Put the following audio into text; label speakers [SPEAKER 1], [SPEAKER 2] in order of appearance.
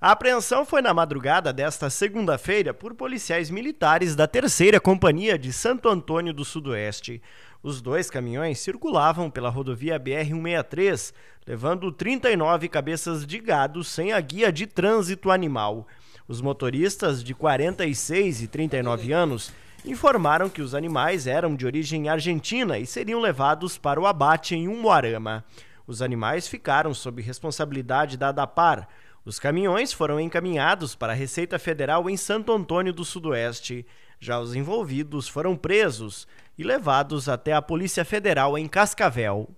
[SPEAKER 1] A apreensão foi na madrugada desta segunda-feira por policiais militares da Terceira Companhia de Santo Antônio do Sudoeste. Os dois caminhões circulavam pela rodovia BR-163, levando 39 cabeças de gado sem a guia de trânsito animal. Os motoristas, de 46 e 39 anos, informaram que os animais eram de origem argentina e seriam levados para o abate em Umuarama. Os animais ficaram sob responsabilidade da DAPAR. Os caminhões foram encaminhados para a Receita Federal em Santo Antônio do Sudoeste. Já os envolvidos foram presos e levados até a Polícia Federal em Cascavel.